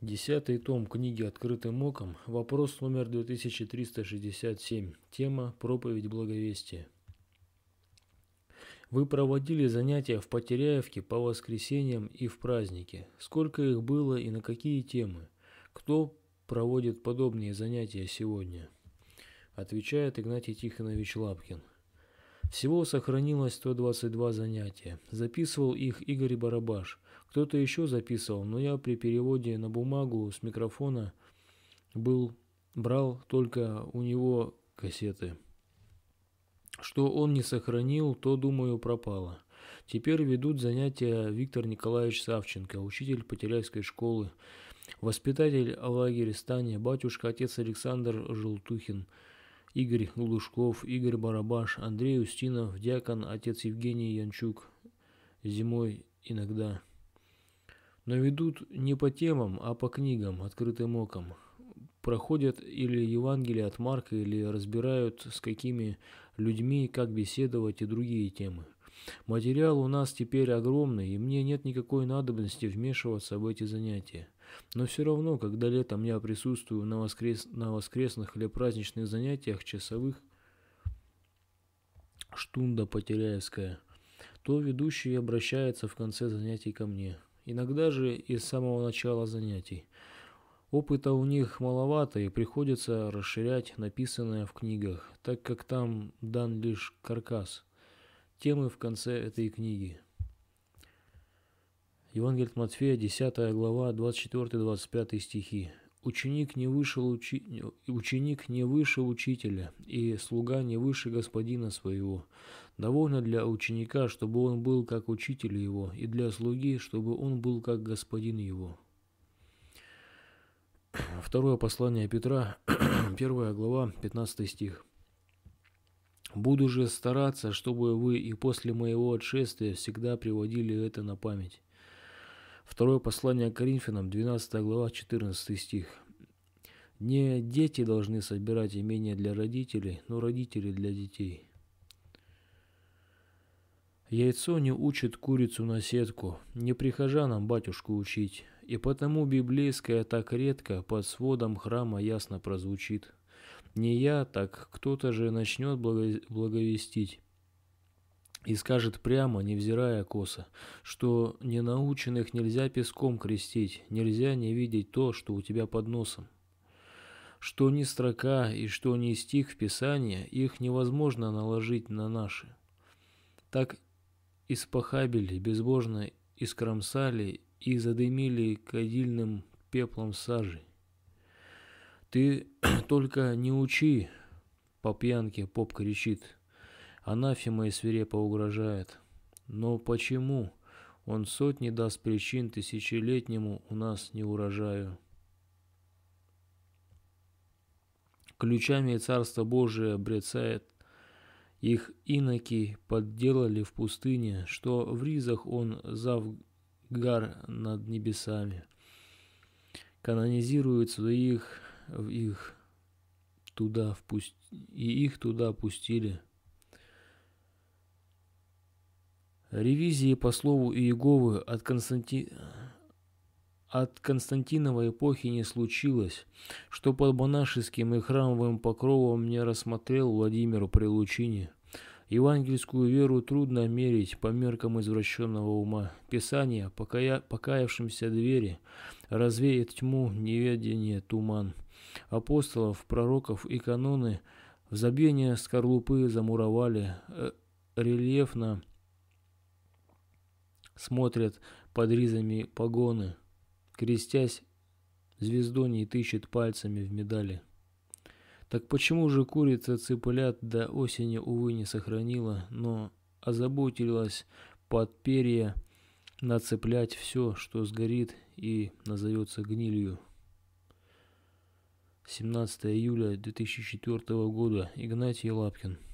Десятый том книги «Открытым оком», вопрос номер 2367, тема «Проповедь благовестия». Вы проводили занятия в Потеряевке по воскресеньям и в празднике. Сколько их было и на какие темы? Кто проводит подобные занятия сегодня? Отвечает Игнатий Тихонович Лапкин. Всего сохранилось 122 занятия. Записывал их Игорь Барабаш. Кто-то еще записывал, но я при переводе на бумагу с микрофона был, брал только у него кассеты. Что он не сохранил, то, думаю, пропало. Теперь ведут занятия Виктор Николаевич Савченко, учитель Потеряйской школы, воспитатель лагеря лагере батюшка отец Александр Желтухин – Игорь Глушков, Игорь Барабаш, Андрей Устинов, Дьякон, отец Евгений Янчук. Зимой иногда. Но ведут не по темам, а по книгам, открытым оком. Проходят или Евангелие от Марка, или разбирают, с какими людьми, как беседовать и другие темы. Материал у нас теперь огромный, и мне нет никакой надобности вмешиваться в эти занятия. Но все равно, когда летом я присутствую на, воскрес... на воскресных или праздничных занятиях часовых, штунда потеряевская, то ведущий обращается в конце занятий ко мне. Иногда же из самого начала занятий. Опыта у них маловато и приходится расширять написанное в книгах, так как там дан лишь каркас темы в конце этой книги. Евангелие от Матфея, 10 глава, 24-25 стихи. Ученик не, вышел учи... «Ученик не выше учителя, и слуга не выше господина своего. Довольно для ученика, чтобы он был как учитель его, и для слуги, чтобы он был как господин его». Второе послание Петра, 1 глава, 15 стих. «Буду же стараться, чтобы вы и после моего отшествия всегда приводили это на память». Второе послание к Коринфянам, 12 глава, 14 стих. Не дети должны собирать имения для родителей, но родители для детей. Яйцо не учит курицу на сетку, не прихожанам батюшку учить, и потому библейское так редко под сводом храма ясно прозвучит. Не я, так кто-то же начнет благовестить и скажет прямо, невзирая косо, что ненаученных нельзя песком крестить, нельзя не видеть то, что у тебя под носом. Что ни строка и что ни стих в Писании, их невозможно наложить на наши. Так испохабили, безбожно искромсали и задымили кадильным пеплом сажи. Ты только не учи, по пьянке поп кричит – Анафема и свирепо угрожает. Но почему? Он сотни даст причин тысячелетнему у нас не урожаю. Ключами Царство Божие обрецает. Их иноки подделали в пустыне, что в ризах он завгар над небесами. Канонизирует своих в их туда впусть... и их туда пустили. Ревизии по слову Иеговы от, Константи... от Константиновой эпохи не случилось, что под монашеским и храмовым покровом не рассмотрел Владимир при Лучине. Евангельскую веру трудно мерить по меркам извращенного ума. Писание, покая... покаявшимся двери, развеет тьму, неведение, туман. Апостолов, пророков и каноны в забвение скорлупы замуровали э, рельефно смотрят под ризами погоны, крестясь, звездоней тыщет пальцами в медали. Так почему же курица цыплят до осени, увы, не сохранила, но озаботилась под перья нацеплять все, что сгорит и назовется гнилью? 17 июля 2004 года. Игнатий Лапкин.